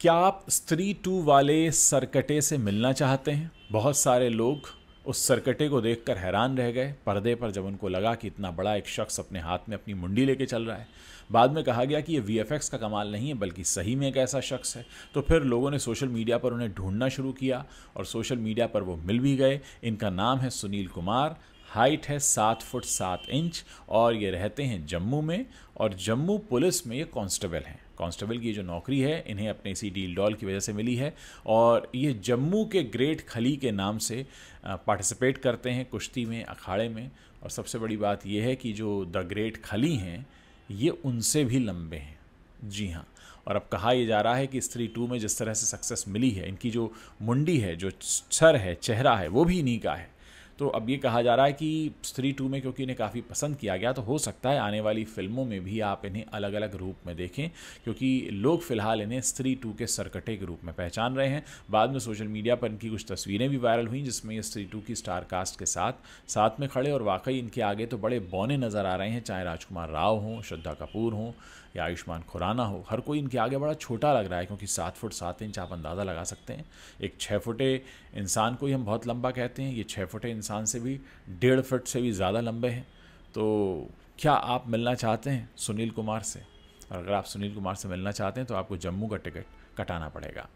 क्या आप स्त्री टू वाले सरकटे से मिलना चाहते हैं बहुत सारे लोग उस सरकटे को देखकर हैरान रह गए पर्दे पर जब उनको लगा कि इतना बड़ा एक शख्स अपने हाथ में अपनी मुंडी लेके चल रहा है बाद में कहा गया कि ये वी का कमाल नहीं है बल्कि सही में एक ऐसा शख्स है तो फिर लोगों ने सोशल मीडिया पर उन्हें ढूंढना शुरू किया और सोशल मीडिया पर वो मिल भी गए इनका नाम है सुनील कुमार हाइट है सात फुट सात इंच और ये रहते हैं जम्मू में और जम्मू पुलिस में ये कांस्टेबल हैं कांस्टेबल की जो नौकरी है इन्हें अपने इसी डील डॉल की वजह से मिली है और ये जम्मू के ग्रेट खली के नाम से पार्टिसिपेट करते हैं कुश्ती में अखाड़े में और सबसे बड़ी बात यह है कि जो द ग्रेट खली हैं ये उनसे भी लंबे हैं जी हाँ और अब कहा यह जा रहा है कि स्त्री टू में जिस तरह से सक्सेस मिली है इनकी जो मुंडी है जो सर है चेहरा है वो भी इन्हीं का है तो अब ये कहा जा रहा है कि स्त्री टू में क्योंकि इन्हें काफ़ी पसंद किया गया तो हो सकता है आने वाली फिल्मों में भी आप इन्हें अलग अलग रूप में देखें क्योंकि लोग फिलहाल इन्हें स्त्री टू के सरकटे के रूप में पहचान रहे हैं बाद में सोशल मीडिया पर इनकी कुछ तस्वीरें भी वायरल हुई जिसमें ये स्त्री टू की स्टार कास्ट के साथ साथ में खड़े और वाकई इनके आगे तो बड़े बौने नज़र आ रहे हैं चाहे राजकुमार राव हों श्रद्धा कपूर हों या आयुष्मान खुराना हो हर कोई इनके आगे बड़ा छोटा लग रहा है क्योंकि सात फुट सात इंच आप अंदाज़ा लगा सकते हैं एक छः फुटे इंसान को ही हम बहुत लंबा कहते हैं ये छः फुटे इंसान इंसान से भी डेढ़ फिट से भी ज़्यादा लंबे हैं तो क्या आप मिलना चाहते हैं सुनील कुमार से और अगर आप सुनील कुमार से मिलना चाहते हैं तो आपको जम्मू का टिकट कटाना पड़ेगा